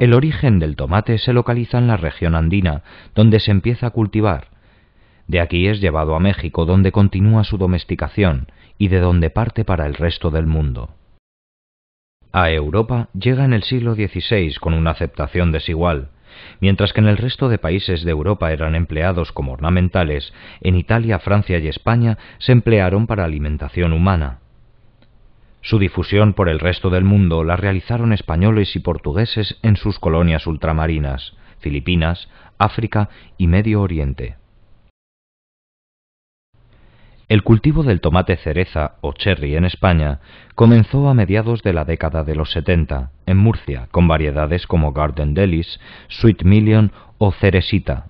El origen del tomate se localiza en la región andina, donde se empieza a cultivar. De aquí es llevado a México, donde continúa su domesticación y de donde parte para el resto del mundo. A Europa llega en el siglo XVI con una aceptación desigual. Mientras que en el resto de países de Europa eran empleados como ornamentales, en Italia, Francia y España se emplearon para alimentación humana. Su difusión por el resto del mundo la realizaron españoles y portugueses en sus colonias ultramarinas, Filipinas, África y Medio Oriente. El cultivo del tomate cereza o cherry en España comenzó a mediados de la década de los 70 en Murcia con variedades como Garden Delis, Sweet Million o Ceresita.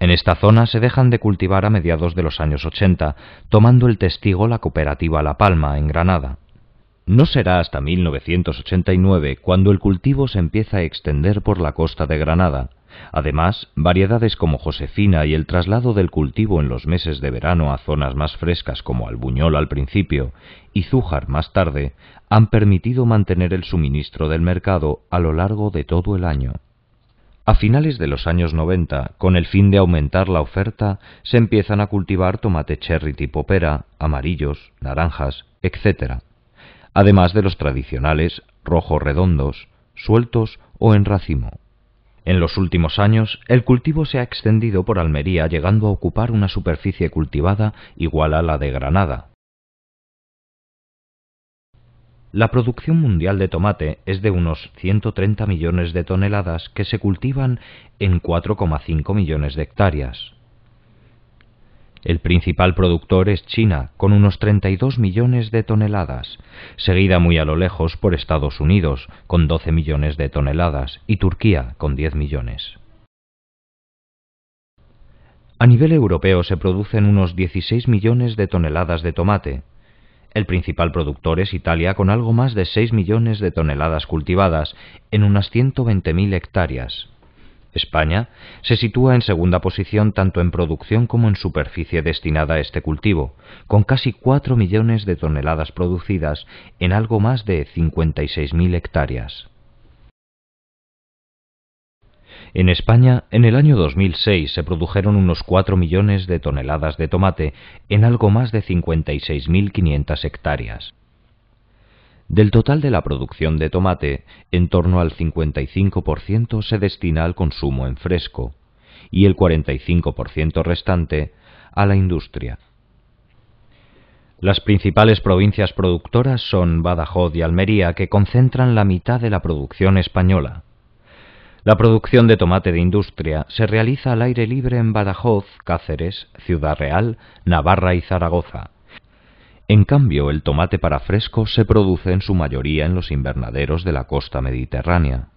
En esta zona se dejan de cultivar a mediados de los años 80, tomando el testigo la cooperativa La Palma en Granada. No será hasta 1989 cuando el cultivo se empieza a extender por la costa de Granada. Además, variedades como Josefina y el traslado del cultivo en los meses de verano a zonas más frescas como Albuñol al principio y Zújar más tarde han permitido mantener el suministro del mercado a lo largo de todo el año. A finales de los años 90, con el fin de aumentar la oferta, se empiezan a cultivar tomate cherry tipo pera, amarillos, naranjas, etc., además de los tradicionales rojos redondos, sueltos o en racimo. En los últimos años, el cultivo se ha extendido por Almería llegando a ocupar una superficie cultivada igual a la de Granada. La producción mundial de tomate es de unos 130 millones de toneladas que se cultivan en 4,5 millones de hectáreas. El principal productor es China, con unos 32 millones de toneladas, seguida muy a lo lejos por Estados Unidos, con 12 millones de toneladas, y Turquía, con 10 millones. A nivel europeo se producen unos 16 millones de toneladas de tomate. El principal productor es Italia con algo más de 6 millones de toneladas cultivadas en unas 120.000 hectáreas. España se sitúa en segunda posición tanto en producción como en superficie destinada a este cultivo, con casi 4 millones de toneladas producidas en algo más de 56.000 hectáreas. En España, en el año 2006 se produjeron unos 4 millones de toneladas de tomate en algo más de 56.500 hectáreas. Del total de la producción de tomate, en torno al 55% se destina al consumo en fresco y el 45% restante a la industria. Las principales provincias productoras son Badajoz y Almería, que concentran la mitad de la producción española. La producción de tomate de industria se realiza al aire libre en Badajoz, Cáceres, Ciudad Real, Navarra y Zaragoza en cambio, el tomate para fresco se produce en su mayoría en los invernaderos de la costa mediterránea.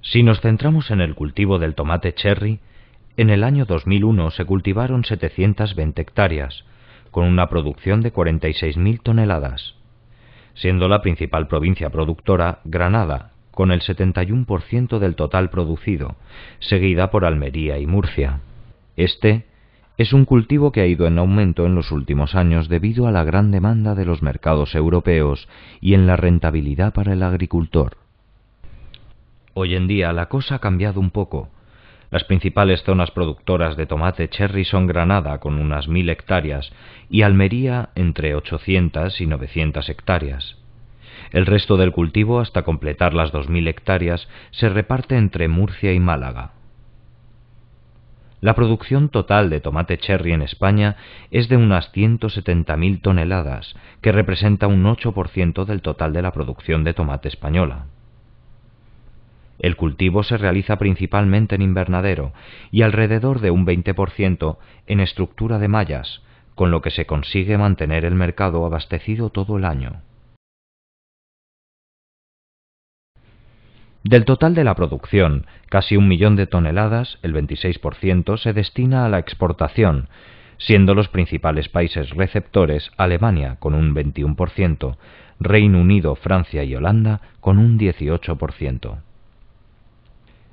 Si nos centramos en el cultivo del tomate cherry, en el año 2001 se cultivaron 720 hectáreas, con una producción de 46.000 toneladas, siendo la principal provincia productora Granada, con el 71% del total producido, seguida por Almería y Murcia. Este es un cultivo que ha ido en aumento en los últimos años debido a la gran demanda de los mercados europeos y en la rentabilidad para el agricultor. Hoy en día la cosa ha cambiado un poco. Las principales zonas productoras de tomate cherry son Granada, con unas mil hectáreas, y Almería, entre 800 y 900 hectáreas. El resto del cultivo, hasta completar las 2.000 hectáreas, se reparte entre Murcia y Málaga. La producción total de tomate cherry en España es de unas 170.000 toneladas, que representa un 8% del total de la producción de tomate española. El cultivo se realiza principalmente en invernadero y alrededor de un 20% en estructura de mallas, con lo que se consigue mantener el mercado abastecido todo el año. Del total de la producción, casi un millón de toneladas, el 26%, se destina a la exportación, siendo los principales países receptores Alemania con un 21%, Reino Unido, Francia y Holanda con un 18%.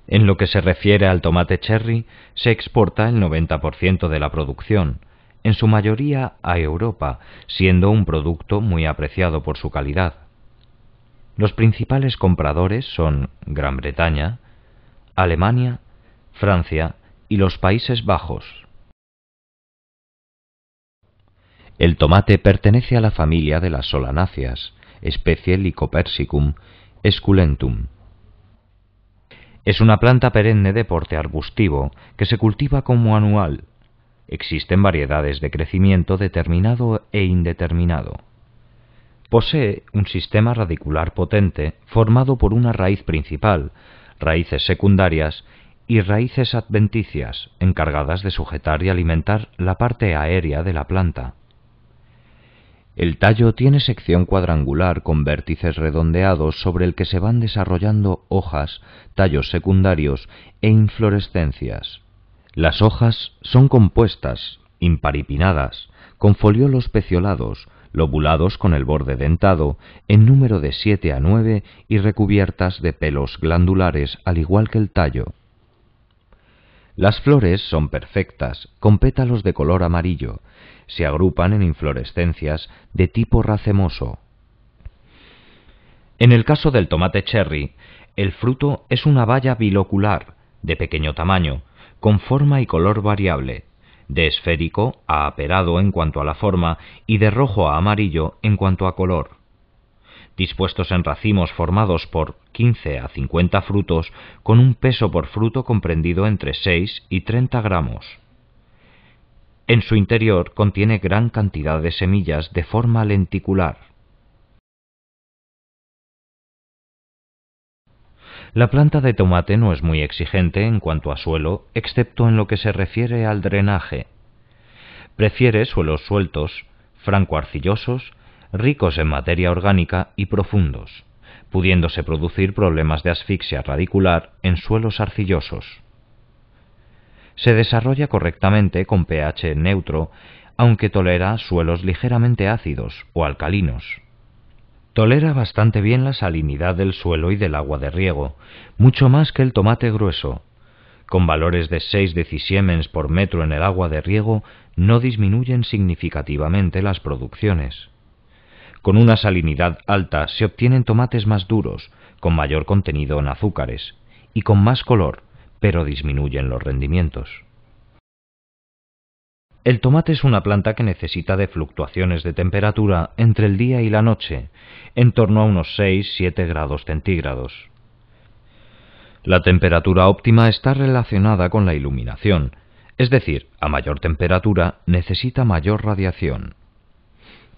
En lo que se refiere al tomate cherry, se exporta el 90% de la producción, en su mayoría a Europa, siendo un producto muy apreciado por su calidad. Los principales compradores son Gran Bretaña, Alemania, Francia y los Países Bajos. El tomate pertenece a la familia de las solanáceas, especie Lycopersicum esculentum. Es una planta perenne de porte arbustivo que se cultiva como anual. Existen variedades de crecimiento determinado e indeterminado. Posee un sistema radicular potente formado por una raíz principal, raíces secundarias y raíces adventicias encargadas de sujetar y alimentar la parte aérea de la planta. El tallo tiene sección cuadrangular con vértices redondeados sobre el que se van desarrollando hojas, tallos secundarios e inflorescencias. Las hojas son compuestas, imparipinadas, con foliolos peciolados, lobulados con el borde dentado, en número de 7 a 9 y recubiertas de pelos glandulares al igual que el tallo. Las flores son perfectas, con pétalos de color amarillo. Se agrupan en inflorescencias de tipo racemoso. En el caso del tomate cherry, el fruto es una baya bilocular, de pequeño tamaño, con forma y color variable, de esférico a aperado en cuanto a la forma y de rojo a amarillo en cuanto a color. Dispuestos en racimos formados por 15 a 50 frutos, con un peso por fruto comprendido entre 6 y 30 gramos. En su interior contiene gran cantidad de semillas de forma lenticular. La planta de tomate no es muy exigente en cuanto a suelo, excepto en lo que se refiere al drenaje. Prefiere suelos sueltos, franco-arcillosos, ricos en materia orgánica y profundos, pudiéndose producir problemas de asfixia radicular en suelos arcillosos. Se desarrolla correctamente con pH neutro, aunque tolera suelos ligeramente ácidos o alcalinos. Tolera bastante bien la salinidad del suelo y del agua de riego, mucho más que el tomate grueso. Con valores de 6 decisiemens por metro en el agua de riego, no disminuyen significativamente las producciones. Con una salinidad alta se obtienen tomates más duros, con mayor contenido en azúcares, y con más color, pero disminuyen los rendimientos. El tomate es una planta que necesita de fluctuaciones de temperatura entre el día y la noche, en torno a unos 6-7 grados centígrados. La temperatura óptima está relacionada con la iluminación, es decir, a mayor temperatura necesita mayor radiación.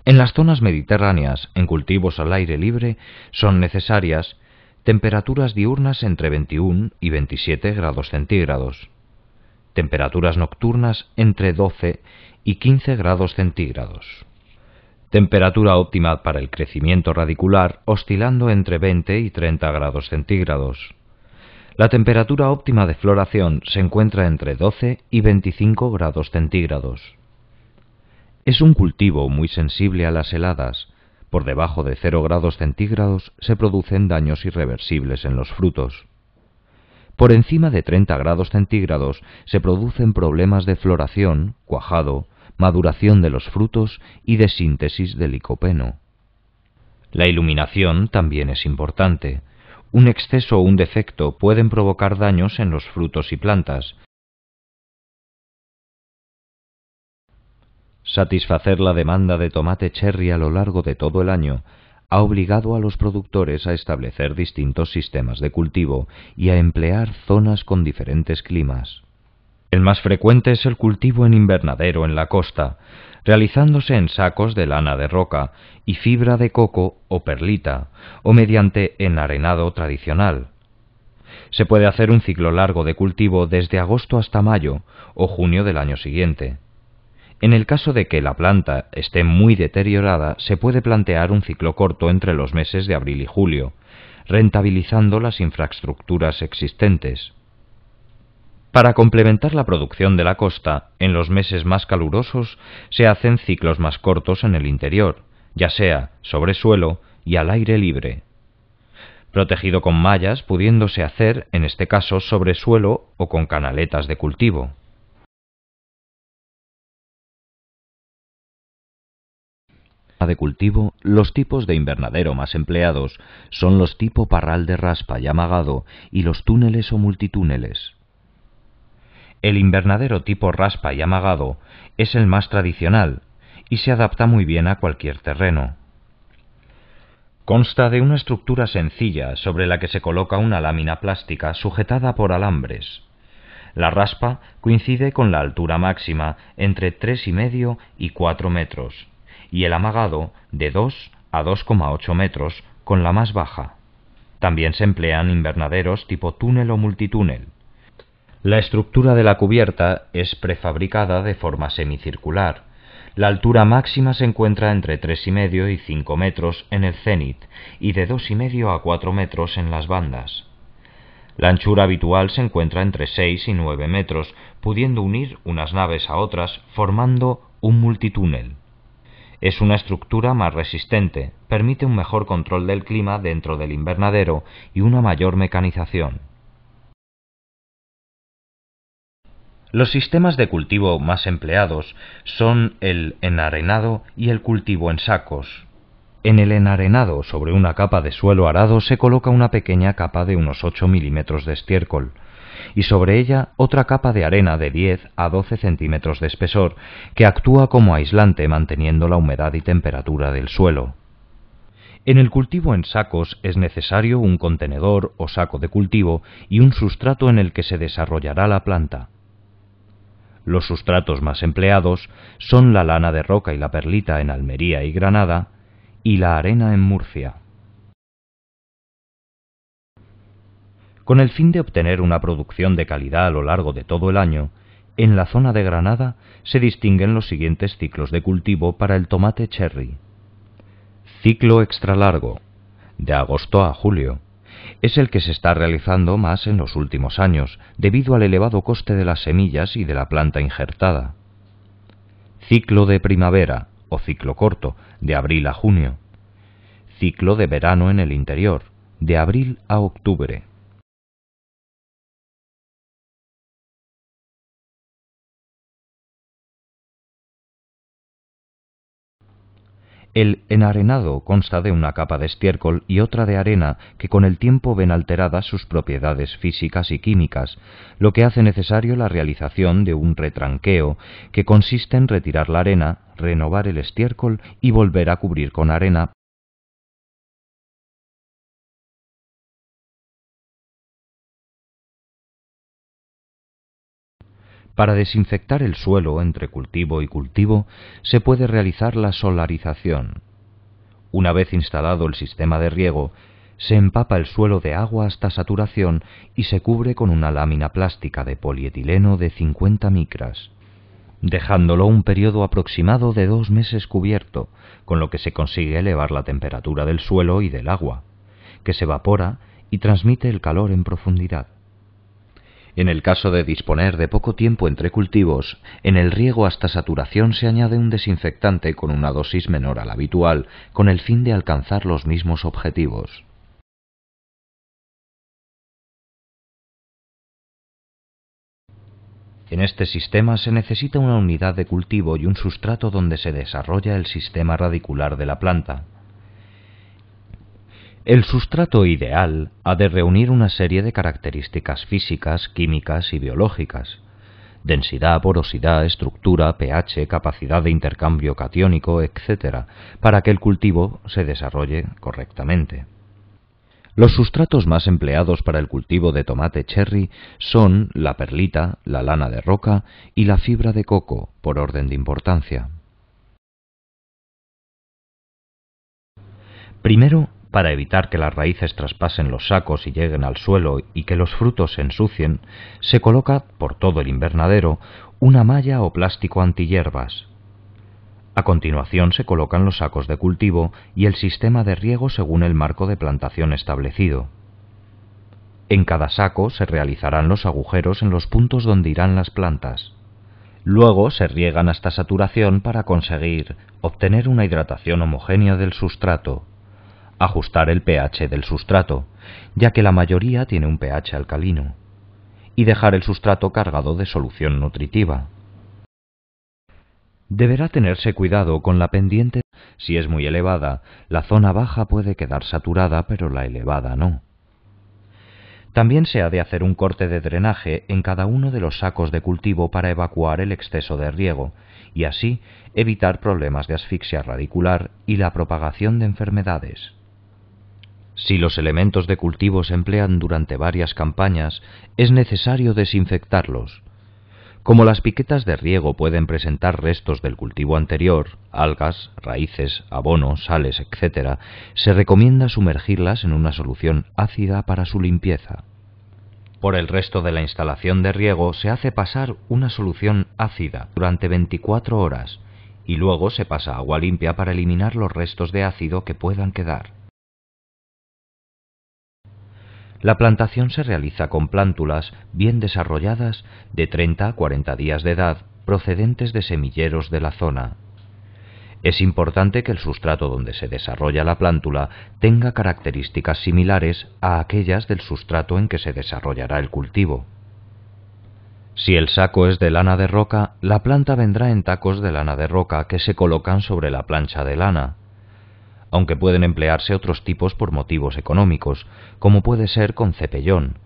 En las zonas mediterráneas, en cultivos al aire libre, son necesarias temperaturas diurnas entre 21 y 27 grados centígrados. Temperaturas nocturnas entre 12 y 15 grados centígrados. Temperatura óptima para el crecimiento radicular oscilando entre 20 y 30 grados centígrados. La temperatura óptima de floración se encuentra entre 12 y 25 grados centígrados. Es un cultivo muy sensible a las heladas. Por debajo de 0 grados centígrados se producen daños irreversibles en los frutos. Por encima de 30 grados centígrados se producen problemas de floración, cuajado, maduración de los frutos y de síntesis de licopeno. La iluminación también es importante. Un exceso o un defecto pueden provocar daños en los frutos y plantas. Satisfacer la demanda de tomate cherry a lo largo de todo el año ha obligado a los productores a establecer distintos sistemas de cultivo y a emplear zonas con diferentes climas. El más frecuente es el cultivo en invernadero en la costa, realizándose en sacos de lana de roca y fibra de coco o perlita, o mediante enarenado tradicional. Se puede hacer un ciclo largo de cultivo desde agosto hasta mayo o junio del año siguiente. En el caso de que la planta esté muy deteriorada, se puede plantear un ciclo corto entre los meses de abril y julio, rentabilizando las infraestructuras existentes. Para complementar la producción de la costa, en los meses más calurosos se hacen ciclos más cortos en el interior, ya sea sobre suelo y al aire libre. Protegido con mallas, pudiéndose hacer, en este caso, sobre suelo o con canaletas de cultivo. de cultivo, los tipos de invernadero más empleados son los tipo parral de raspa y amagado y los túneles o multitúneles. El invernadero tipo raspa y amagado es el más tradicional y se adapta muy bien a cualquier terreno. Consta de una estructura sencilla sobre la que se coloca una lámina plástica sujetada por alambres. La raspa coincide con la altura máxima entre tres y medio y cuatro metros y el amagado de 2 a 2,8 metros con la más baja. También se emplean invernaderos tipo túnel o multitúnel. La estructura de la cubierta es prefabricada de forma semicircular. La altura máxima se encuentra entre 3,5 y 5 metros en el cénit... y de 2,5 a 4 metros en las bandas. La anchura habitual se encuentra entre 6 y 9 metros, pudiendo unir unas naves a otras formando un multitúnel. Es una estructura más resistente, permite un mejor control del clima dentro del invernadero y una mayor mecanización. Los sistemas de cultivo más empleados son el enarenado y el cultivo en sacos. En el enarenado, sobre una capa de suelo arado, se coloca una pequeña capa de unos 8 milímetros de estiércol y sobre ella otra capa de arena de 10 a 12 centímetros de espesor que actúa como aislante manteniendo la humedad y temperatura del suelo. En el cultivo en sacos es necesario un contenedor o saco de cultivo y un sustrato en el que se desarrollará la planta. Los sustratos más empleados son la lana de roca y la perlita en Almería y Granada y la arena en Murcia. con el fin de obtener una producción de calidad a lo largo de todo el año, en la zona de Granada se distinguen los siguientes ciclos de cultivo para el tomate cherry. Ciclo extra largo, de agosto a julio, es el que se está realizando más en los últimos años, debido al elevado coste de las semillas y de la planta injertada. Ciclo de primavera, o ciclo corto, de abril a junio. Ciclo de verano en el interior, de abril a octubre. El enarenado consta de una capa de estiércol y otra de arena que con el tiempo ven alteradas sus propiedades físicas y químicas, lo que hace necesario la realización de un retranqueo que consiste en retirar la arena, renovar el estiércol y volver a cubrir con arena Para desinfectar el suelo entre cultivo y cultivo se puede realizar la solarización. Una vez instalado el sistema de riego, se empapa el suelo de agua hasta saturación y se cubre con una lámina plástica de polietileno de 50 micras, dejándolo un periodo aproximado de dos meses cubierto, con lo que se consigue elevar la temperatura del suelo y del agua, que se evapora y transmite el calor en profundidad. En el caso de disponer de poco tiempo entre cultivos, en el riego hasta saturación se añade un desinfectante con una dosis menor a la habitual, con el fin de alcanzar los mismos objetivos. En este sistema se necesita una unidad de cultivo y un sustrato donde se desarrolla el sistema radicular de la planta. El sustrato ideal ha de reunir una serie de características físicas, químicas y biológicas. Densidad, porosidad, estructura, pH, capacidad de intercambio catiónico, etc., para que el cultivo se desarrolle correctamente. Los sustratos más empleados para el cultivo de tomate cherry son la perlita, la lana de roca y la fibra de coco, por orden de importancia. Primero, para evitar que las raíces traspasen los sacos y lleguen al suelo y que los frutos se ensucien, se coloca por todo el invernadero una malla o plástico antihierbas. A continuación se colocan los sacos de cultivo y el sistema de riego según el marco de plantación establecido. En cada saco se realizarán los agujeros en los puntos donde irán las plantas. Luego se riegan hasta saturación para conseguir obtener una hidratación homogénea del sustrato ajustar el pH del sustrato, ya que la mayoría tiene un pH alcalino, y dejar el sustrato cargado de solución nutritiva. Deberá tenerse cuidado con la pendiente. Si es muy elevada, la zona baja puede quedar saturada, pero la elevada no. También se ha de hacer un corte de drenaje en cada uno de los sacos de cultivo para evacuar el exceso de riego y así evitar problemas de asfixia radicular y la propagación de enfermedades. Si los elementos de cultivo se emplean durante varias campañas, es necesario desinfectarlos. Como las piquetas de riego pueden presentar restos del cultivo anterior, algas, raíces, abonos, sales, etc., se recomienda sumergirlas en una solución ácida para su limpieza. Por el resto de la instalación de riego se hace pasar una solución ácida durante 24 horas y luego se pasa agua limpia para eliminar los restos de ácido que puedan quedar. La plantación se realiza con plántulas bien desarrolladas de 30 a 40 días de edad procedentes de semilleros de la zona. Es importante que el sustrato donde se desarrolla la plántula tenga características similares a aquellas del sustrato en que se desarrollará el cultivo. Si el saco es de lana de roca, la planta vendrá en tacos de lana de roca que se colocan sobre la plancha de lana aunque pueden emplearse otros tipos por motivos económicos, como puede ser con cepellón.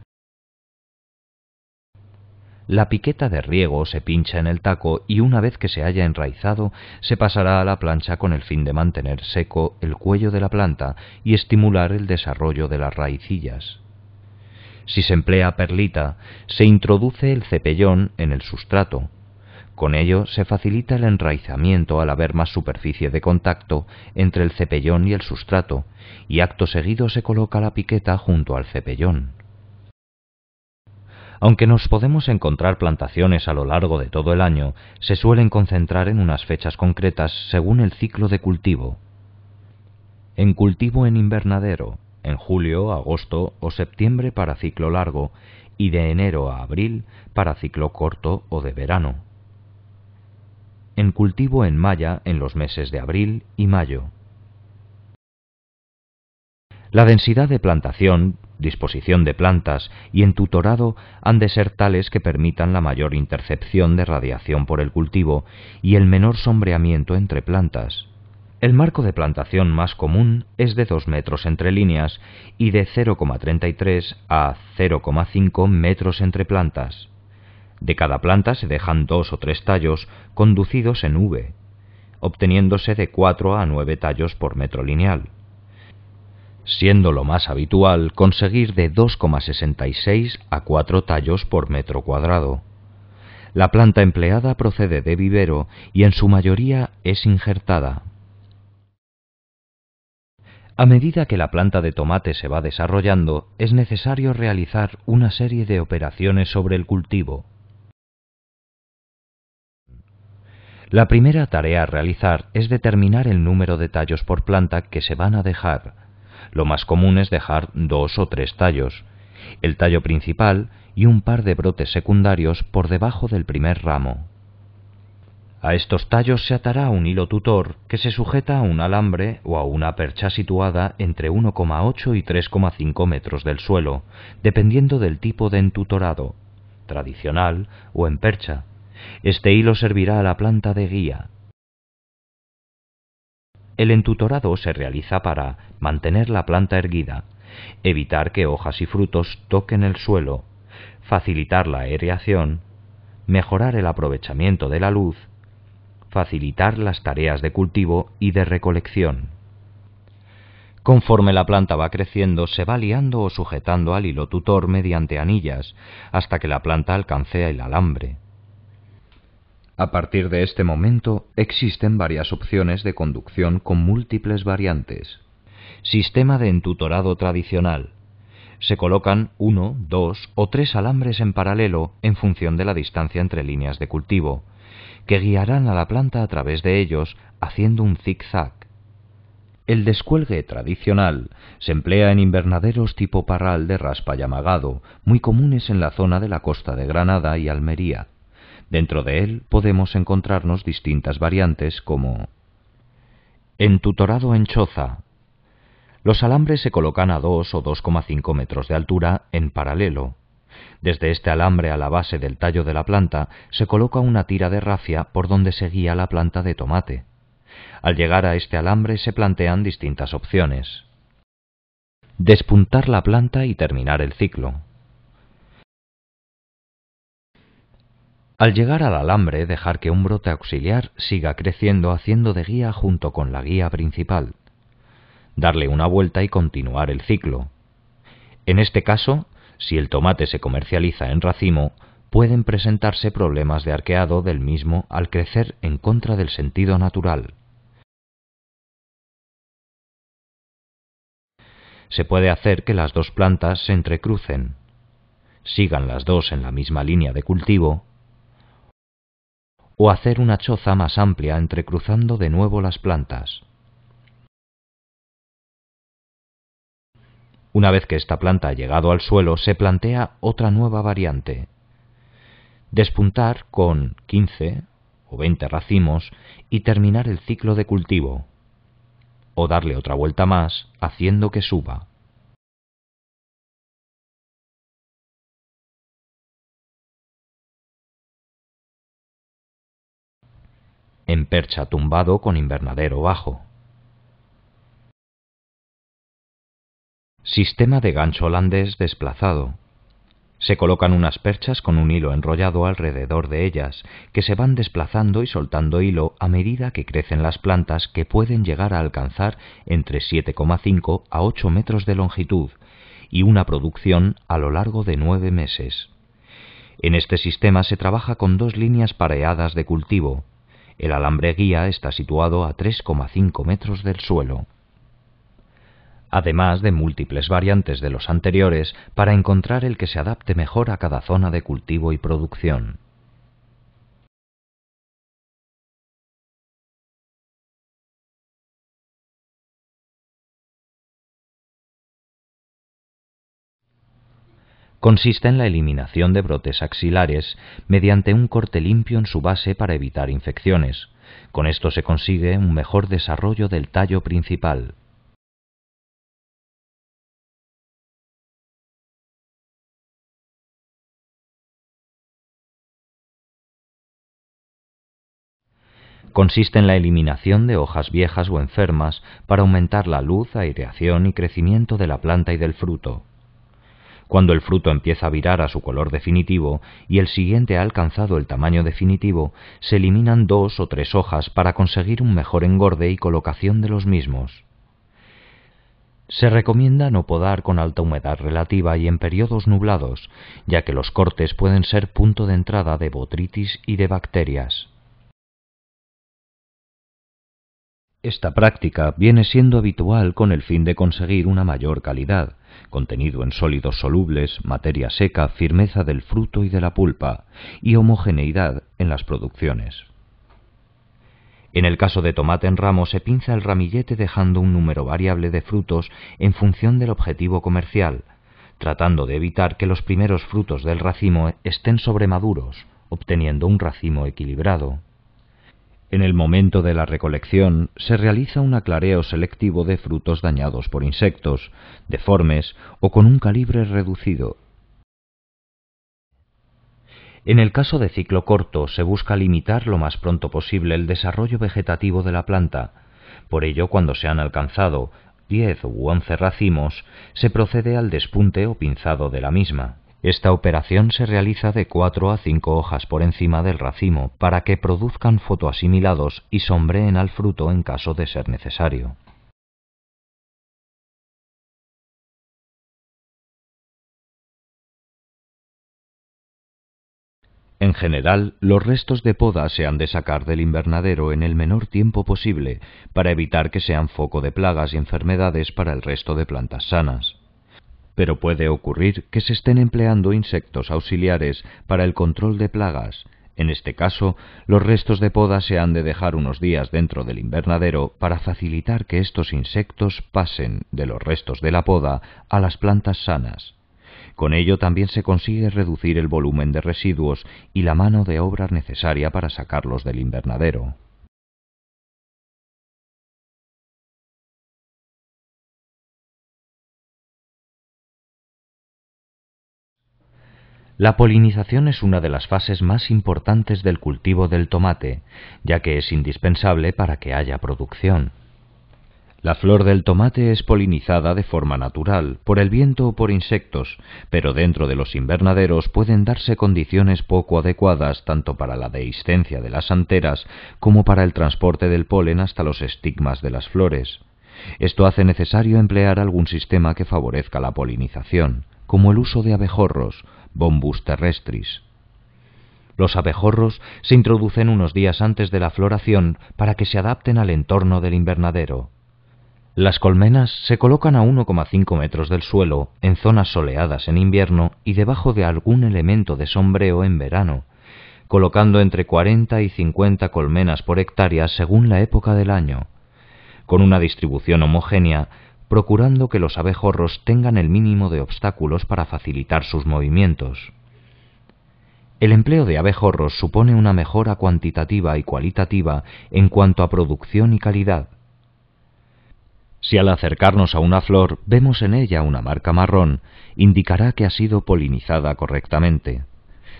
La piqueta de riego se pincha en el taco y una vez que se haya enraizado, se pasará a la plancha con el fin de mantener seco el cuello de la planta y estimular el desarrollo de las raicillas. Si se emplea perlita, se introduce el cepellón en el sustrato, con ello se facilita el enraizamiento al haber más superficie de contacto entre el cepellón y el sustrato, y acto seguido se coloca la piqueta junto al cepellón. Aunque nos podemos encontrar plantaciones a lo largo de todo el año, se suelen concentrar en unas fechas concretas según el ciclo de cultivo. En cultivo en invernadero, en julio, agosto o septiembre para ciclo largo, y de enero a abril para ciclo corto o de verano en cultivo en malla en los meses de abril y mayo. La densidad de plantación, disposición de plantas y entutorado han de ser tales que permitan la mayor intercepción de radiación por el cultivo y el menor sombreamiento entre plantas. El marco de plantación más común es de 2 metros entre líneas y de 0,33 a 0,5 metros entre plantas. De cada planta se dejan dos o tres tallos conducidos en V, obteniéndose de cuatro a nueve tallos por metro lineal, siendo lo más habitual conseguir de 2,66 a 4 tallos por metro cuadrado. La planta empleada procede de vivero y en su mayoría es injertada. A medida que la planta de tomate se va desarrollando, es necesario realizar una serie de operaciones sobre el cultivo. La primera tarea a realizar es determinar el número de tallos por planta que se van a dejar. Lo más común es dejar dos o tres tallos, el tallo principal y un par de brotes secundarios por debajo del primer ramo. A estos tallos se atará un hilo tutor que se sujeta a un alambre o a una percha situada entre 1,8 y 3,5 metros del suelo, dependiendo del tipo de entutorado, tradicional o en percha. Este hilo servirá a la planta de guía. El entutorado se realiza para mantener la planta erguida, evitar que hojas y frutos toquen el suelo, facilitar la aireación, mejorar el aprovechamiento de la luz, facilitar las tareas de cultivo y de recolección. Conforme la planta va creciendo, se va liando o sujetando al hilo tutor mediante anillas, hasta que la planta alcance el alambre. A partir de este momento existen varias opciones de conducción con múltiples variantes. Sistema de entutorado tradicional. Se colocan uno, dos o tres alambres en paralelo en función de la distancia entre líneas de cultivo, que guiarán a la planta a través de ellos haciendo un zig-zag. El descuelgue tradicional se emplea en invernaderos tipo parral de raspa y amagado, muy comunes en la zona de la costa de Granada y Almería. Dentro de él podemos encontrarnos distintas variantes como en tutorado en choza. Los alambres se colocan a 2 o 2,5 metros de altura en paralelo. Desde este alambre a la base del tallo de la planta se coloca una tira de racia por donde se guía la planta de tomate. Al llegar a este alambre se plantean distintas opciones. Despuntar la planta y terminar el ciclo. Al llegar al alambre, dejar que un brote auxiliar siga creciendo haciendo de guía junto con la guía principal. Darle una vuelta y continuar el ciclo. En este caso, si el tomate se comercializa en racimo, pueden presentarse problemas de arqueado del mismo al crecer en contra del sentido natural. Se puede hacer que las dos plantas se entrecrucen. Sigan las dos en la misma línea de cultivo o hacer una choza más amplia entrecruzando de nuevo las plantas. Una vez que esta planta ha llegado al suelo, se plantea otra nueva variante. Despuntar con 15 o 20 racimos y terminar el ciclo de cultivo. O darle otra vuelta más haciendo que suba. en percha tumbado con invernadero bajo. Sistema de gancho holandés desplazado. Se colocan unas perchas con un hilo enrollado alrededor de ellas, que se van desplazando y soltando hilo a medida que crecen las plantas que pueden llegar a alcanzar entre 7,5 a 8 metros de longitud y una producción a lo largo de nueve meses. En este sistema se trabaja con dos líneas pareadas de cultivo, el alambre guía está situado a 3,5 metros del suelo. Además de múltiples variantes de los anteriores para encontrar el que se adapte mejor a cada zona de cultivo y producción. consiste en la eliminación de brotes axilares mediante un corte limpio en su base para evitar infecciones. Con esto se consigue un mejor desarrollo del tallo principal. consiste en la eliminación de hojas viejas o enfermas para aumentar la luz, aireación y crecimiento de la planta y del fruto. Cuando el fruto empieza a virar a su color definitivo y el siguiente ha alcanzado el tamaño definitivo, se eliminan dos o tres hojas para conseguir un mejor engorde y colocación de los mismos. Se recomienda no podar con alta humedad relativa y en periodos nublados, ya que los cortes pueden ser punto de entrada de botritis y de bacterias. Esta práctica viene siendo habitual con el fin de conseguir una mayor calidad, contenido en sólidos solubles, materia seca, firmeza del fruto y de la pulpa, y homogeneidad en las producciones. En el caso de tomate en ramo se pinza el ramillete dejando un número variable de frutos en función del objetivo comercial, tratando de evitar que los primeros frutos del racimo estén sobremaduros, obteniendo un racimo equilibrado. En el momento de la recolección se realiza un aclareo selectivo de frutos dañados por insectos, deformes o con un calibre reducido. En el caso de ciclo corto se busca limitar lo más pronto posible el desarrollo vegetativo de la planta. Por ello, cuando se han alcanzado 10 u 11 racimos, se procede al despunte o pinzado de la misma. Esta operación se realiza de 4 a 5 hojas por encima del racimo para que produzcan fotoasimilados y sombreen al fruto en caso de ser necesario. En general, los restos de poda se han de sacar del invernadero en el menor tiempo posible para evitar que sean foco de plagas y enfermedades para el resto de plantas sanas pero puede ocurrir que se estén empleando insectos auxiliares para el control de plagas. En este caso, los restos de poda se han de dejar unos días dentro del invernadero para facilitar que estos insectos pasen de los restos de la poda a las plantas sanas. Con ello también se consigue reducir el volumen de residuos y la mano de obra necesaria para sacarlos del invernadero. La polinización es una de las fases más importantes del cultivo del tomate, ya que es indispensable para que haya producción. La flor del tomate es polinizada de forma natural, por el viento o por insectos, pero dentro de los invernaderos pueden darse condiciones poco adecuadas tanto para la dehiscencia de las anteras como para el transporte del polen hasta los estigmas de las flores. Esto hace necesario emplear algún sistema que favorezca la polinización, como el uso de abejorros, Bombus terrestris. Los abejorros se introducen unos días antes de la floración para que se adapten al entorno del invernadero. Las colmenas se colocan a 1,5 metros del suelo, en zonas soleadas en invierno y debajo de algún elemento de sombreo en verano, colocando entre 40 y 50 colmenas por hectárea según la época del año. Con una distribución homogénea, procurando que los abejorros tengan el mínimo de obstáculos para facilitar sus movimientos. El empleo de abejorros supone una mejora cuantitativa y cualitativa en cuanto a producción y calidad. Si al acercarnos a una flor vemos en ella una marca marrón, indicará que ha sido polinizada correctamente.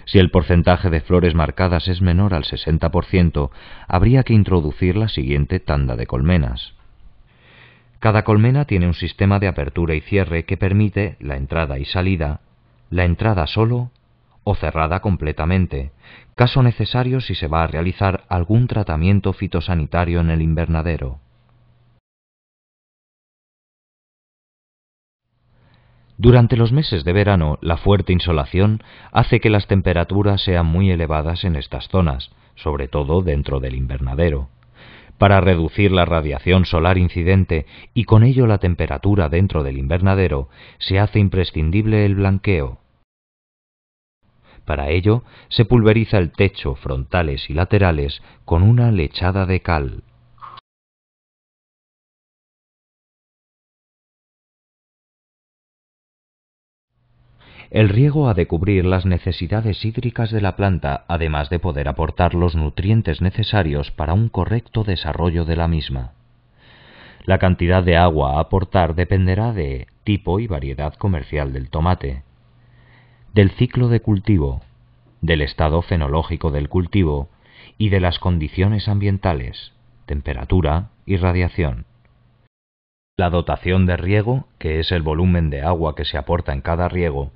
Si el porcentaje de flores marcadas es menor al 60%, habría que introducir la siguiente tanda de colmenas. Cada colmena tiene un sistema de apertura y cierre que permite la entrada y salida, la entrada solo o cerrada completamente, caso necesario si se va a realizar algún tratamiento fitosanitario en el invernadero. Durante los meses de verano, la fuerte insolación hace que las temperaturas sean muy elevadas en estas zonas, sobre todo dentro del invernadero para reducir la radiación solar incidente y con ello la temperatura dentro del invernadero, se hace imprescindible el blanqueo. Para ello, se pulveriza el techo, frontales y laterales con una lechada de cal. El riego ha de cubrir las necesidades hídricas de la planta, además de poder aportar los nutrientes necesarios para un correcto desarrollo de la misma. La cantidad de agua a aportar dependerá de tipo y variedad comercial del tomate, del ciclo de cultivo, del estado fenológico del cultivo y de las condiciones ambientales, temperatura y radiación. La dotación de riego, que es el volumen de agua que se aporta en cada riego,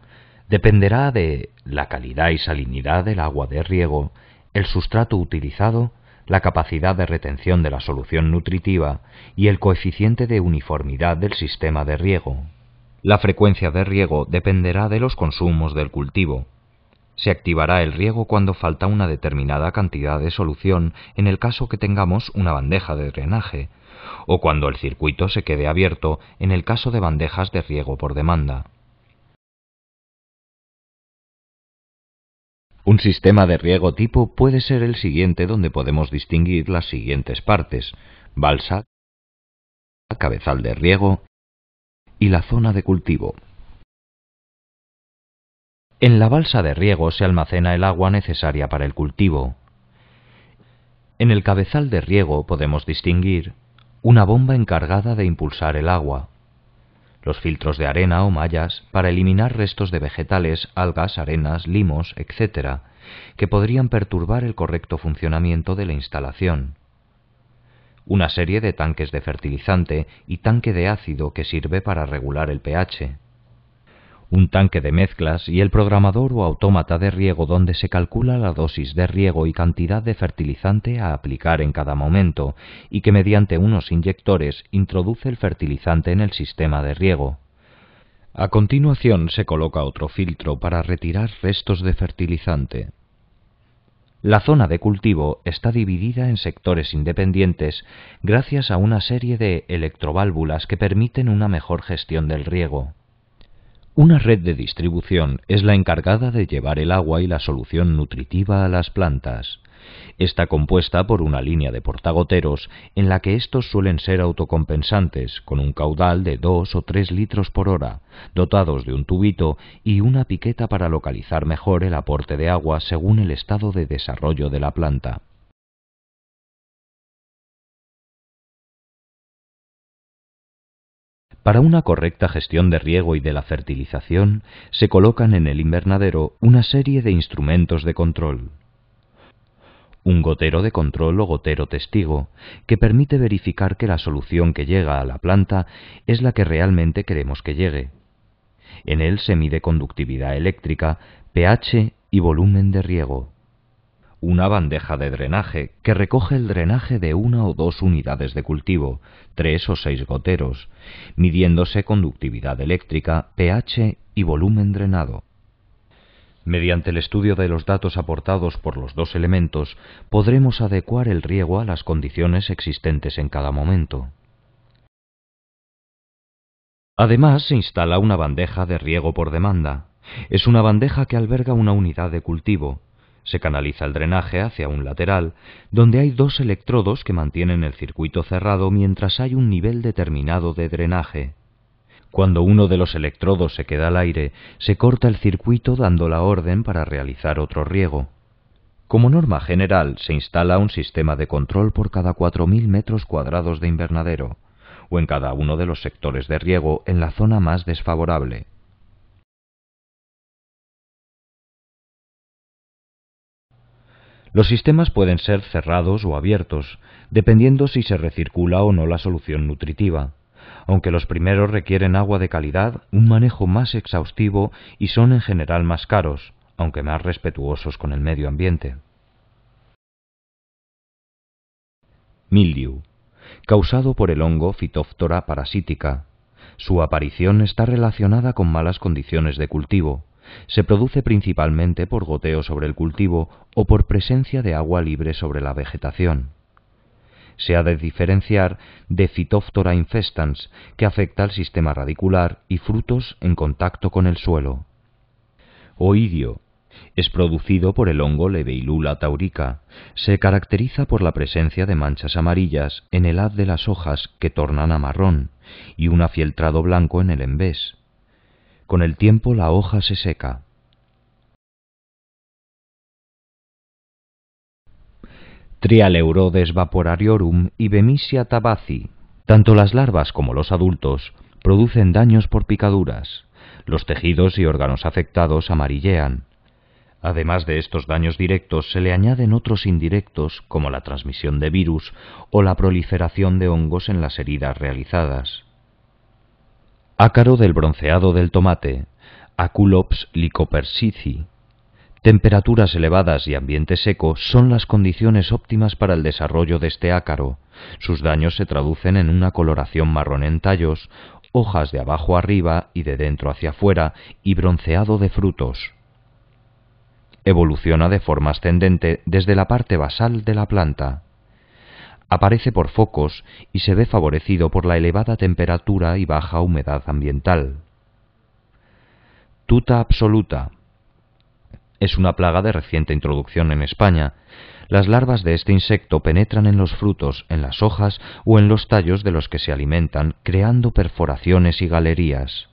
Dependerá de la calidad y salinidad del agua de riego, el sustrato utilizado, la capacidad de retención de la solución nutritiva y el coeficiente de uniformidad del sistema de riego. La frecuencia de riego dependerá de los consumos del cultivo. Se activará el riego cuando falta una determinada cantidad de solución en el caso que tengamos una bandeja de drenaje, o cuando el circuito se quede abierto en el caso de bandejas de riego por demanda. Un sistema de riego tipo puede ser el siguiente donde podemos distinguir las siguientes partes, balsa, cabezal de riego y la zona de cultivo. En la balsa de riego se almacena el agua necesaria para el cultivo. En el cabezal de riego podemos distinguir una bomba encargada de impulsar el agua, los filtros de arena o mallas para eliminar restos de vegetales, algas, arenas, limos, etc., que podrían perturbar el correcto funcionamiento de la instalación. Una serie de tanques de fertilizante y tanque de ácido que sirve para regular el pH un tanque de mezclas y el programador o autómata de riego donde se calcula la dosis de riego y cantidad de fertilizante a aplicar en cada momento y que mediante unos inyectores introduce el fertilizante en el sistema de riego. A continuación se coloca otro filtro para retirar restos de fertilizante. La zona de cultivo está dividida en sectores independientes gracias a una serie de electroválvulas que permiten una mejor gestión del riego. Una red de distribución es la encargada de llevar el agua y la solución nutritiva a las plantas. Está compuesta por una línea de portagoteros en la que estos suelen ser autocompensantes, con un caudal de 2 o 3 litros por hora, dotados de un tubito y una piqueta para localizar mejor el aporte de agua según el estado de desarrollo de la planta. Para una correcta gestión de riego y de la fertilización, se colocan en el invernadero una serie de instrumentos de control. Un gotero de control o gotero testigo, que permite verificar que la solución que llega a la planta es la que realmente queremos que llegue. En él se mide conductividad eléctrica, pH y volumen de riego una bandeja de drenaje que recoge el drenaje de una o dos unidades de cultivo, tres o seis goteros, midiéndose conductividad eléctrica, pH y volumen drenado. Mediante el estudio de los datos aportados por los dos elementos, podremos adecuar el riego a las condiciones existentes en cada momento. Además, se instala una bandeja de riego por demanda. Es una bandeja que alberga una unidad de cultivo, se canaliza el drenaje hacia un lateral, donde hay dos electrodos que mantienen el circuito cerrado mientras hay un nivel determinado de drenaje. Cuando uno de los electrodos se queda al aire, se corta el circuito dando la orden para realizar otro riego. Como norma general, se instala un sistema de control por cada 4.000 metros cuadrados de invernadero, o en cada uno de los sectores de riego en la zona más desfavorable. Los sistemas pueden ser cerrados o abiertos, dependiendo si se recircula o no la solución nutritiva, aunque los primeros requieren agua de calidad, un manejo más exhaustivo y son en general más caros, aunque más respetuosos con el medio ambiente. Mildew, causado por el hongo Phytophthora parasítica. Su aparición está relacionada con malas condiciones de cultivo, se produce principalmente por goteo sobre el cultivo o por presencia de agua libre sobre la vegetación. Se ha de diferenciar de Phytophthora infestans, que afecta al sistema radicular y frutos en contacto con el suelo. Oidio, es producido por el hongo Leveilula taurica. Se caracteriza por la presencia de manchas amarillas en el haz de las hojas que tornan a marrón y un afieltrado blanco en el envés. Con el tiempo la hoja se seca. Trialeurodes vaporariorum y Bemisia tabaci. Tanto las larvas como los adultos producen daños por picaduras. Los tejidos y órganos afectados amarillean. Además de estos daños directos, se le añaden otros indirectos, como la transmisión de virus o la proliferación de hongos en las heridas realizadas. Ácaro del bronceado del tomate, Aculops lycopersici. Temperaturas elevadas y ambiente seco son las condiciones óptimas para el desarrollo de este ácaro. Sus daños se traducen en una coloración marrón en tallos, hojas de abajo arriba y de dentro hacia afuera y bronceado de frutos. Evoluciona de forma ascendente desde la parte basal de la planta aparece por focos y se ve favorecido por la elevada temperatura y baja humedad ambiental. Tuta absoluta. Es una plaga de reciente introducción en España. Las larvas de este insecto penetran en los frutos, en las hojas o en los tallos de los que se alimentan, creando perforaciones y galerías.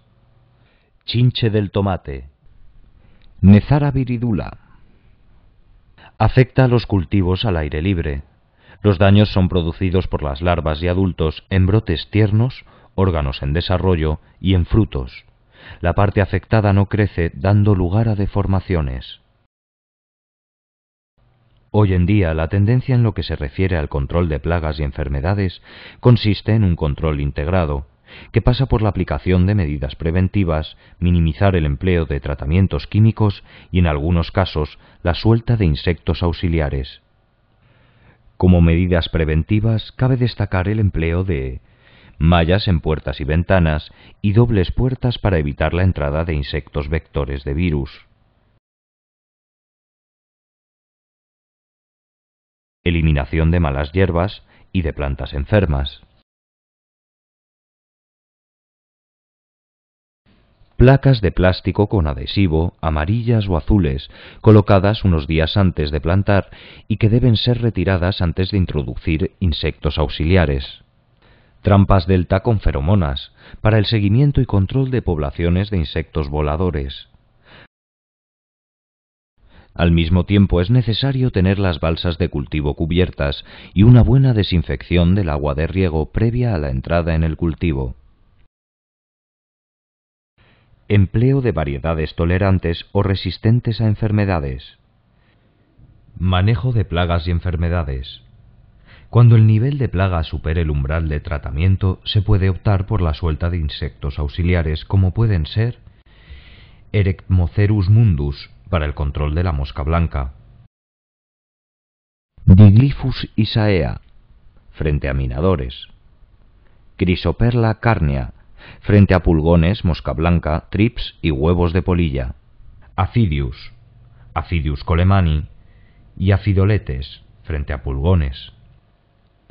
Chinche del tomate. Nezara viridula. Afecta a los cultivos al aire libre, los daños son producidos por las larvas y adultos en brotes tiernos, órganos en desarrollo y en frutos. La parte afectada no crece dando lugar a deformaciones. Hoy en día la tendencia en lo que se refiere al control de plagas y enfermedades consiste en un control integrado, que pasa por la aplicación de medidas preventivas, minimizar el empleo de tratamientos químicos y en algunos casos la suelta de insectos auxiliares. Como medidas preventivas, cabe destacar el empleo de mallas en puertas y ventanas y dobles puertas para evitar la entrada de insectos vectores de virus. Eliminación de malas hierbas y de plantas enfermas. placas de plástico con adhesivo, amarillas o azules, colocadas unos días antes de plantar y que deben ser retiradas antes de introducir insectos auxiliares. Trampas delta con feromonas, para el seguimiento y control de poblaciones de insectos voladores. Al mismo tiempo es necesario tener las balsas de cultivo cubiertas y una buena desinfección del agua de riego previa a la entrada en el cultivo empleo de variedades tolerantes o resistentes a enfermedades. Manejo de plagas y enfermedades. Cuando el nivel de plaga supere el umbral de tratamiento, se puede optar por la suelta de insectos auxiliares como pueden ser Erectmocerus mundus para el control de la mosca blanca, Diglyphus isaea frente a minadores, Crisoperla carnea frente a pulgones, mosca blanca, trips y huevos de polilla. Acidius, Afidius colemani y afidoletes, frente a pulgones.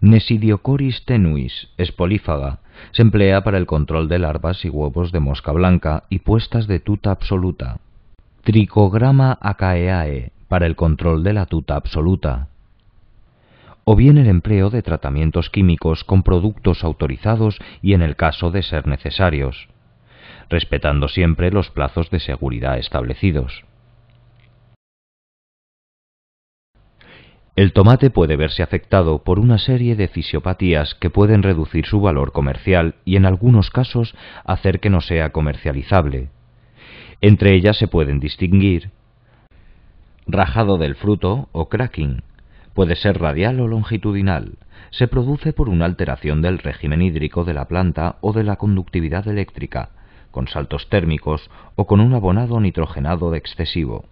Nesidiocoris tenuis, es polífaga, se emplea para el control de larvas y huevos de mosca blanca y puestas de tuta absoluta. Tricograma acaeae, para el control de la tuta absoluta o bien el empleo de tratamientos químicos con productos autorizados y en el caso de ser necesarios, respetando siempre los plazos de seguridad establecidos. El tomate puede verse afectado por una serie de fisiopatías que pueden reducir su valor comercial y en algunos casos hacer que no sea comercializable. Entre ellas se pueden distinguir rajado del fruto o cracking, Puede ser radial o longitudinal. Se produce por una alteración del régimen hídrico de la planta o de la conductividad eléctrica, con saltos térmicos o con un abonado nitrogenado excesivo.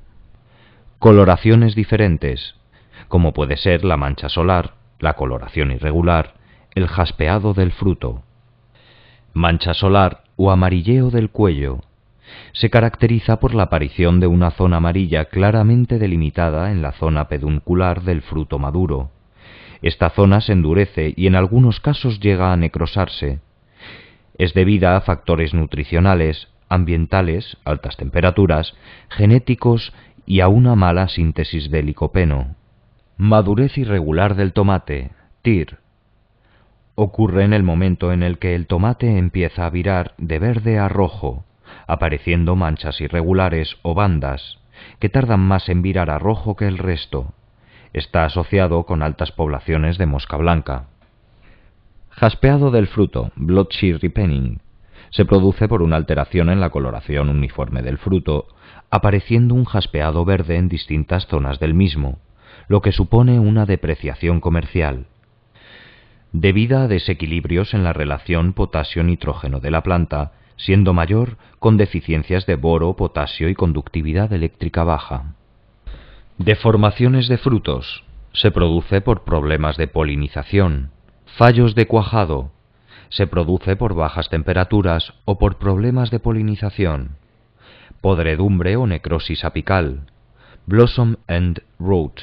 Coloraciones diferentes, como puede ser la mancha solar, la coloración irregular, el jaspeado del fruto. Mancha solar o amarilleo del cuello, se caracteriza por la aparición de una zona amarilla claramente delimitada en la zona peduncular del fruto maduro. Esta zona se endurece y en algunos casos llega a necrosarse. Es debida a factores nutricionales, ambientales, altas temperaturas, genéticos y a una mala síntesis de licopeno. Madurez irregular del tomate, TIR. Ocurre en el momento en el que el tomate empieza a virar de verde a rojo, apareciendo manchas irregulares o bandas, que tardan más en virar a rojo que el resto. Está asociado con altas poblaciones de mosca blanca. Jaspeado del fruto, blotchy ripening, se produce por una alteración en la coloración uniforme del fruto, apareciendo un jaspeado verde en distintas zonas del mismo, lo que supone una depreciación comercial. Debida a desequilibrios en la relación potasio-nitrógeno de la planta, siendo mayor con deficiencias de boro, potasio y conductividad eléctrica baja. Deformaciones de frutos. Se produce por problemas de polinización. Fallos de cuajado. Se produce por bajas temperaturas o por problemas de polinización. Podredumbre o necrosis apical. Blossom and Root.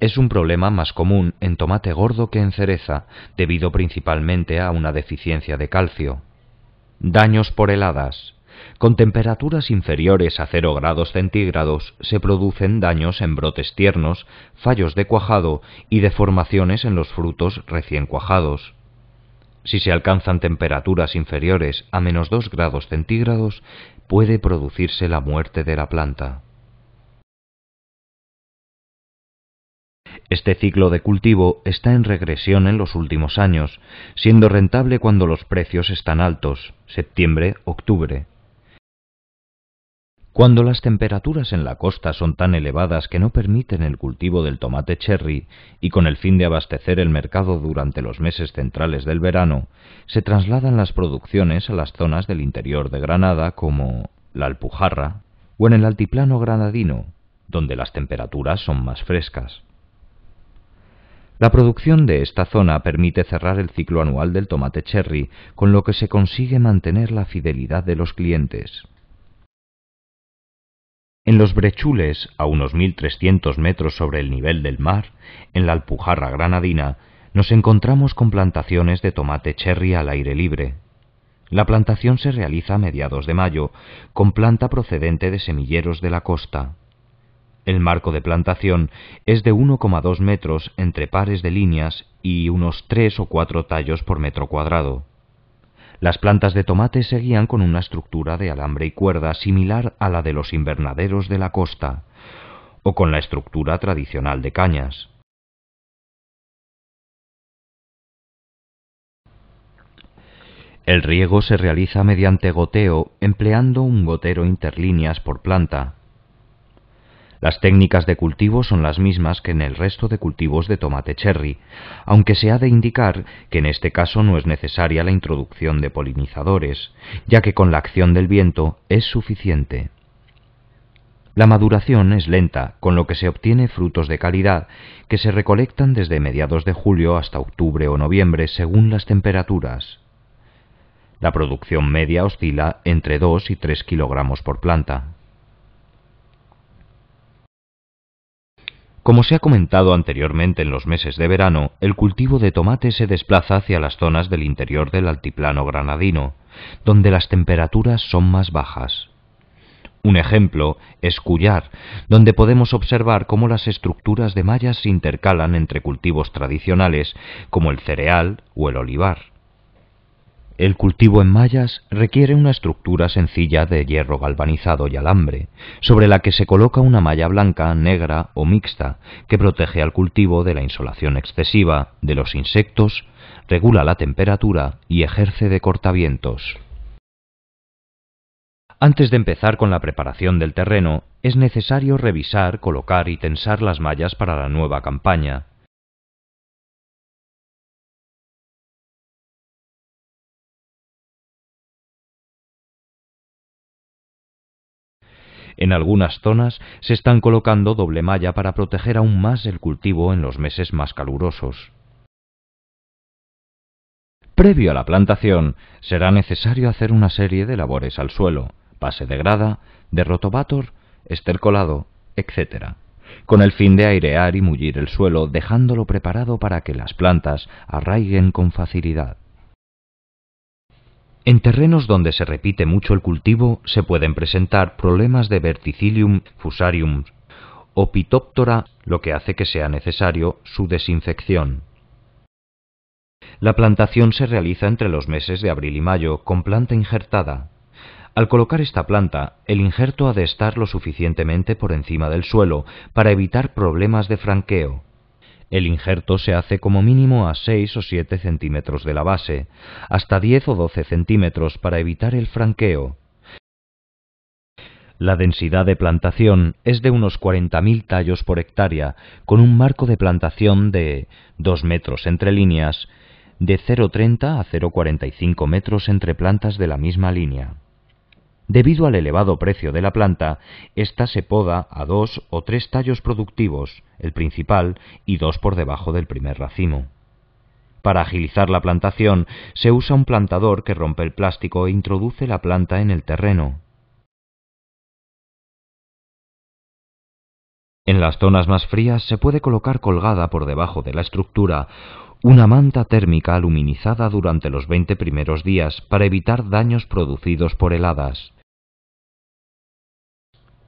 Es un problema más común en tomate gordo que en cereza, debido principalmente a una deficiencia de calcio daños por heladas. Con temperaturas inferiores a 0 grados centígrados se producen daños en brotes tiernos, fallos de cuajado y deformaciones en los frutos recién cuajados. Si se alcanzan temperaturas inferiores a menos 2 grados centígrados, puede producirse la muerte de la planta. Este ciclo de cultivo está en regresión en los últimos años, siendo rentable cuando los precios están altos, septiembre-octubre. Cuando las temperaturas en la costa son tan elevadas que no permiten el cultivo del tomate cherry y con el fin de abastecer el mercado durante los meses centrales del verano, se trasladan las producciones a las zonas del interior de Granada como la Alpujarra o en el altiplano granadino, donde las temperaturas son más frescas. La producción de esta zona permite cerrar el ciclo anual del tomate cherry, con lo que se consigue mantener la fidelidad de los clientes. En los brechules, a unos 1.300 metros sobre el nivel del mar, en la Alpujarra granadina, nos encontramos con plantaciones de tomate cherry al aire libre. La plantación se realiza a mediados de mayo, con planta procedente de semilleros de la costa. El marco de plantación es de 1,2 metros entre pares de líneas y unos 3 o 4 tallos por metro cuadrado. Las plantas de tomate seguían con una estructura de alambre y cuerda similar a la de los invernaderos de la costa, o con la estructura tradicional de cañas. El riego se realiza mediante goteo empleando un gotero interlíneas por planta, las técnicas de cultivo son las mismas que en el resto de cultivos de tomate cherry, aunque se ha de indicar que en este caso no es necesaria la introducción de polinizadores, ya que con la acción del viento es suficiente. La maduración es lenta, con lo que se obtiene frutos de calidad que se recolectan desde mediados de julio hasta octubre o noviembre según las temperaturas. La producción media oscila entre 2 y 3 kilogramos por planta. Como se ha comentado anteriormente en los meses de verano, el cultivo de tomate se desplaza hacia las zonas del interior del altiplano granadino, donde las temperaturas son más bajas. Un ejemplo es Cullar, donde podemos observar cómo las estructuras de mallas se intercalan entre cultivos tradicionales como el cereal o el olivar. El cultivo en mallas requiere una estructura sencilla de hierro galvanizado y alambre, sobre la que se coloca una malla blanca, negra o mixta, que protege al cultivo de la insolación excesiva, de los insectos, regula la temperatura y ejerce de cortavientos. Antes de empezar con la preparación del terreno, es necesario revisar, colocar y tensar las mallas para la nueva campaña, En algunas zonas se están colocando doble malla para proteger aún más el cultivo en los meses más calurosos. Previo a la plantación, será necesario hacer una serie de labores al suelo, pase de grada, de rotovator, estercolado, etc., con el fin de airear y mullir el suelo, dejándolo preparado para que las plantas arraiguen con facilidad. En terrenos donde se repite mucho el cultivo se pueden presentar problemas de verticillium fusarium o pitóptora, lo que hace que sea necesario su desinfección. La plantación se realiza entre los meses de abril y mayo con planta injertada. Al colocar esta planta, el injerto ha de estar lo suficientemente por encima del suelo para evitar problemas de franqueo. El injerto se hace como mínimo a 6 o 7 centímetros de la base, hasta 10 o 12 centímetros para evitar el franqueo. La densidad de plantación es de unos 40.000 tallos por hectárea, con un marco de plantación de 2 metros entre líneas, de 0,30 a 0,45 metros entre plantas de la misma línea. Debido al elevado precio de la planta, ésta se poda a dos o tres tallos productivos, el principal y dos por debajo del primer racimo. Para agilizar la plantación se usa un plantador que rompe el plástico e introduce la planta en el terreno. En las zonas más frías se puede colocar colgada por debajo de la estructura una manta térmica aluminizada durante los 20 primeros días para evitar daños producidos por heladas.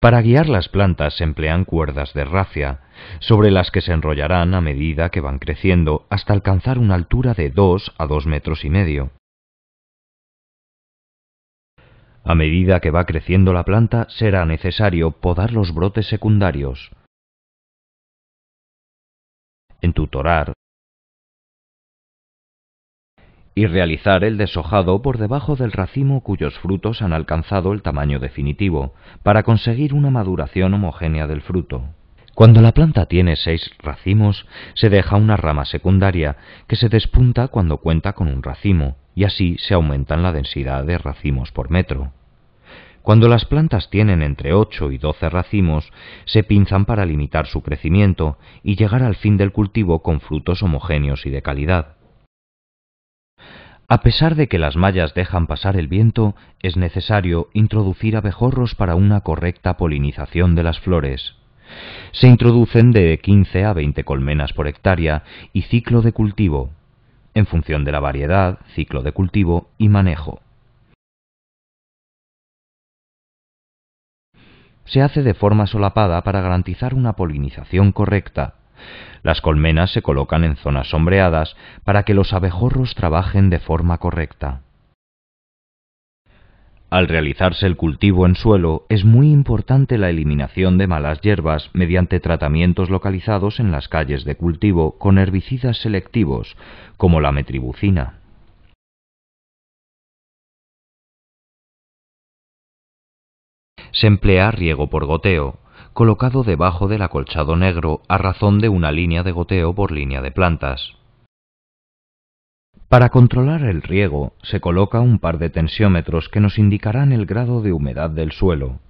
Para guiar las plantas se emplean cuerdas de racia, sobre las que se enrollarán a medida que van creciendo hasta alcanzar una altura de 2 a 2 metros y medio. A medida que va creciendo la planta será necesario podar los brotes secundarios, En tutorar y realizar el deshojado por debajo del racimo cuyos frutos han alcanzado el tamaño definitivo, para conseguir una maduración homogénea del fruto. Cuando la planta tiene seis racimos, se deja una rama secundaria que se despunta cuando cuenta con un racimo, y así se aumenta la densidad de racimos por metro. Cuando las plantas tienen entre 8 y 12 racimos, se pinzan para limitar su crecimiento y llegar al fin del cultivo con frutos homogéneos y de calidad. A pesar de que las mallas dejan pasar el viento, es necesario introducir abejorros para una correcta polinización de las flores. Se introducen de 15 a 20 colmenas por hectárea y ciclo de cultivo, en función de la variedad, ciclo de cultivo y manejo. Se hace de forma solapada para garantizar una polinización correcta. Las colmenas se colocan en zonas sombreadas para que los abejorros trabajen de forma correcta. Al realizarse el cultivo en suelo, es muy importante la eliminación de malas hierbas mediante tratamientos localizados en las calles de cultivo con herbicidas selectivos, como la metribucina. Se emplea riego por goteo, colocado debajo del acolchado negro a razón de una línea de goteo por línea de plantas. Para controlar el riego se coloca un par de tensiómetros que nos indicarán el grado de humedad del suelo.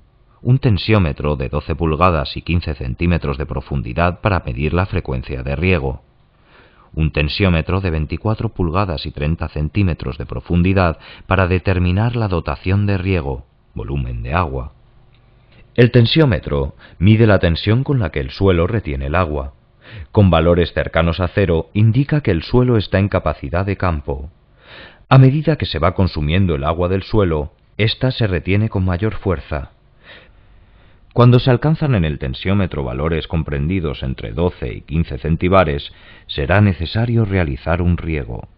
Un tensiómetro de 12 pulgadas y 15 centímetros de profundidad para medir la frecuencia de riego. Un tensiómetro de 24 pulgadas y 30 centímetros de profundidad para determinar la dotación de riego, volumen de agua, el tensiómetro mide la tensión con la que el suelo retiene el agua. Con valores cercanos a cero indica que el suelo está en capacidad de campo. A medida que se va consumiendo el agua del suelo, ésta se retiene con mayor fuerza. Cuando se alcanzan en el tensiómetro valores comprendidos entre 12 y 15 centibares, será necesario realizar un riego.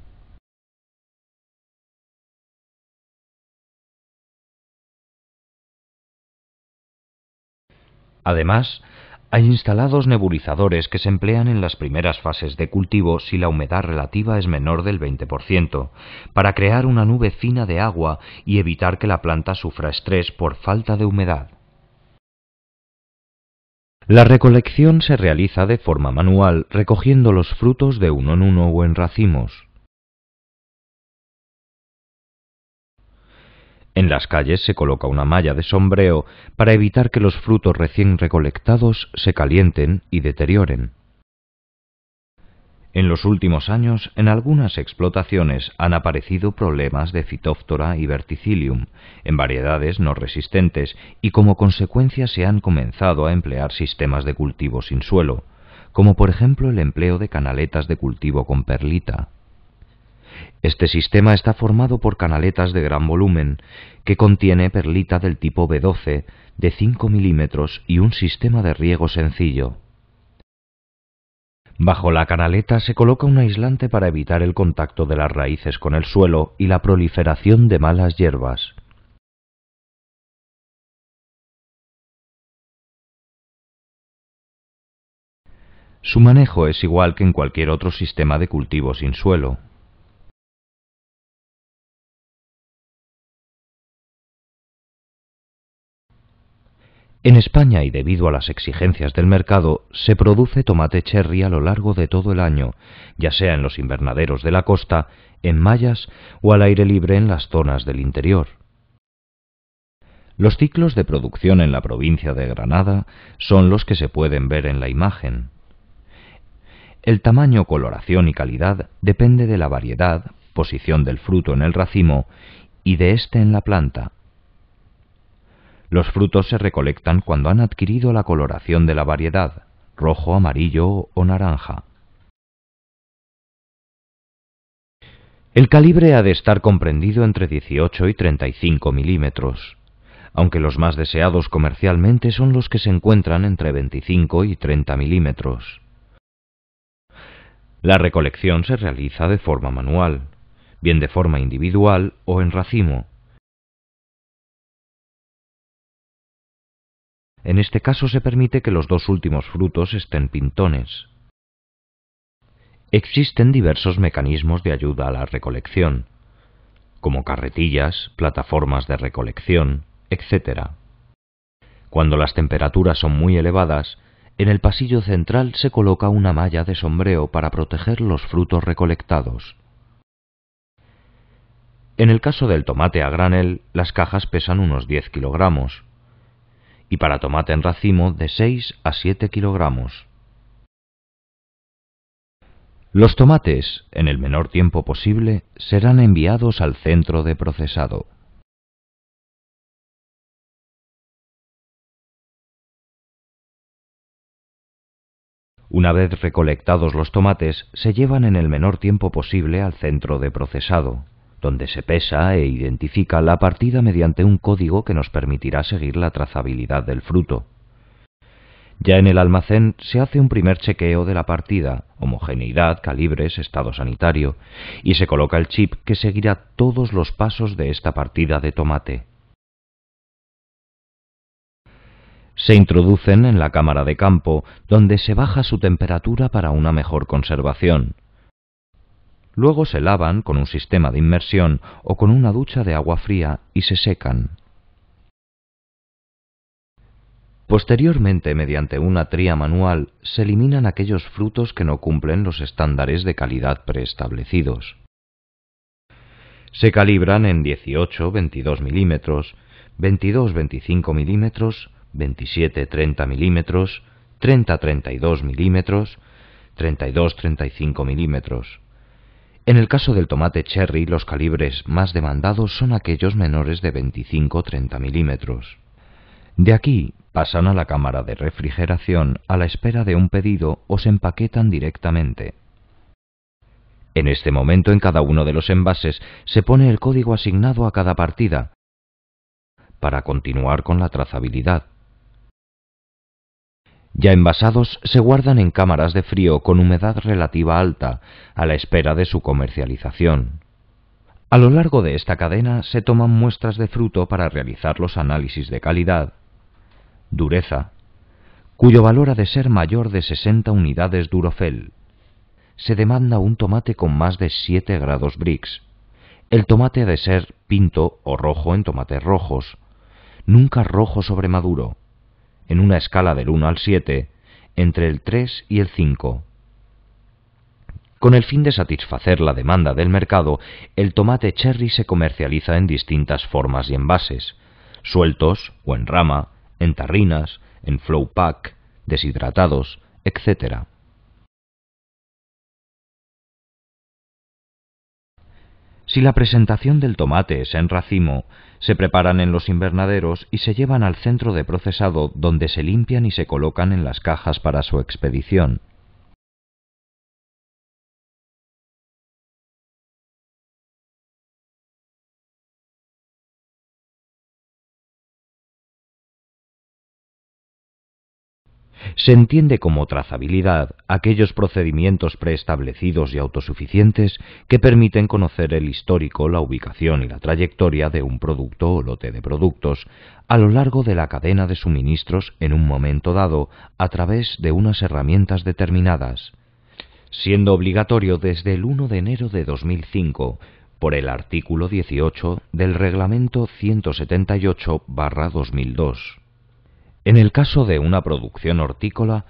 Además, hay instalados nebulizadores que se emplean en las primeras fases de cultivo si la humedad relativa es menor del 20%, para crear una nube fina de agua y evitar que la planta sufra estrés por falta de humedad. La recolección se realiza de forma manual, recogiendo los frutos de uno en uno o en racimos. En las calles se coloca una malla de sombreo para evitar que los frutos recién recolectados se calienten y deterioren. En los últimos años, en algunas explotaciones han aparecido problemas de fitóftora y Verticillium, en variedades no resistentes, y como consecuencia se han comenzado a emplear sistemas de cultivo sin suelo, como por ejemplo el empleo de canaletas de cultivo con perlita. Este sistema está formado por canaletas de gran volumen, que contiene perlita del tipo B12 de 5 milímetros y un sistema de riego sencillo. Bajo la canaleta se coloca un aislante para evitar el contacto de las raíces con el suelo y la proliferación de malas hierbas. Su manejo es igual que en cualquier otro sistema de cultivo sin suelo, En España y debido a las exigencias del mercado, se produce tomate cherry a lo largo de todo el año, ya sea en los invernaderos de la costa, en mallas o al aire libre en las zonas del interior. Los ciclos de producción en la provincia de Granada son los que se pueden ver en la imagen. El tamaño, coloración y calidad depende de la variedad, posición del fruto en el racimo y de este en la planta, los frutos se recolectan cuando han adquirido la coloración de la variedad, rojo, amarillo o naranja. El calibre ha de estar comprendido entre 18 y 35 milímetros, aunque los más deseados comercialmente son los que se encuentran entre 25 y 30 milímetros. La recolección se realiza de forma manual, bien de forma individual o en racimo. En este caso se permite que los dos últimos frutos estén pintones. Existen diversos mecanismos de ayuda a la recolección, como carretillas, plataformas de recolección, etc. Cuando las temperaturas son muy elevadas, en el pasillo central se coloca una malla de sombreo para proteger los frutos recolectados. En el caso del tomate a granel, las cajas pesan unos 10 kilogramos, y para tomate en racimo de 6 a 7 kilogramos. Los tomates, en el menor tiempo posible, serán enviados al centro de procesado. Una vez recolectados los tomates, se llevan en el menor tiempo posible al centro de procesado donde se pesa e identifica la partida mediante un código que nos permitirá seguir la trazabilidad del fruto. Ya en el almacén se hace un primer chequeo de la partida, homogeneidad, calibres, estado sanitario, y se coloca el chip que seguirá todos los pasos de esta partida de tomate. Se introducen en la cámara de campo, donde se baja su temperatura para una mejor conservación. Luego se lavan con un sistema de inmersión o con una ducha de agua fría y se secan. Posteriormente, mediante una tría manual, se eliminan aquellos frutos que no cumplen los estándares de calidad preestablecidos. Se calibran en 18-22 milímetros, 22-25 milímetros, 27-30 milímetros, 30-32 milímetros, 32-35 milímetros. En el caso del tomate cherry, los calibres más demandados son aquellos menores de 25-30 milímetros. De aquí pasan a la cámara de refrigeración a la espera de un pedido o se empaquetan directamente. En este momento en cada uno de los envases se pone el código asignado a cada partida para continuar con la trazabilidad. Ya envasados se guardan en cámaras de frío con humedad relativa alta, a la espera de su comercialización. A lo largo de esta cadena se toman muestras de fruto para realizar los análisis de calidad, dureza, cuyo valor ha de ser mayor de 60 unidades Durofel. Se demanda un tomate con más de 7 grados Brix. El tomate ha de ser pinto o rojo en tomates rojos, nunca rojo sobre maduro en una escala del 1 al 7, entre el 3 y el 5. Con el fin de satisfacer la demanda del mercado, el tomate cherry se comercializa en distintas formas y envases, sueltos o en rama, en tarrinas, en flow pack, deshidratados, etc. Si la presentación del tomate es en racimo, se preparan en los invernaderos y se llevan al centro de procesado donde se limpian y se colocan en las cajas para su expedición. se entiende como trazabilidad aquellos procedimientos preestablecidos y autosuficientes que permiten conocer el histórico, la ubicación y la trayectoria de un producto o lote de productos a lo largo de la cadena de suministros en un momento dado a través de unas herramientas determinadas, siendo obligatorio desde el 1 de enero de 2005 por el artículo 18 del Reglamento 178-2002. En el caso de una producción hortícola,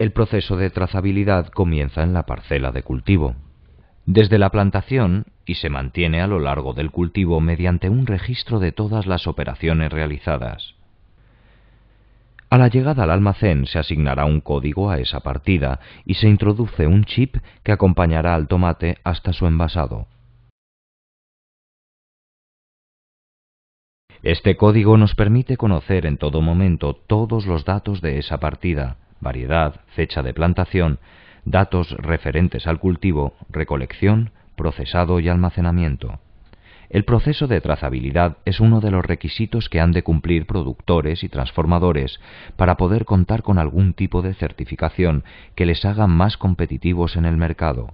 el proceso de trazabilidad comienza en la parcela de cultivo, desde la plantación y se mantiene a lo largo del cultivo mediante un registro de todas las operaciones realizadas. A la llegada al almacén se asignará un código a esa partida y se introduce un chip que acompañará al tomate hasta su envasado. Este código nos permite conocer en todo momento todos los datos de esa partida, variedad, fecha de plantación, datos referentes al cultivo, recolección, procesado y almacenamiento. El proceso de trazabilidad es uno de los requisitos que han de cumplir productores y transformadores para poder contar con algún tipo de certificación que les haga más competitivos en el mercado.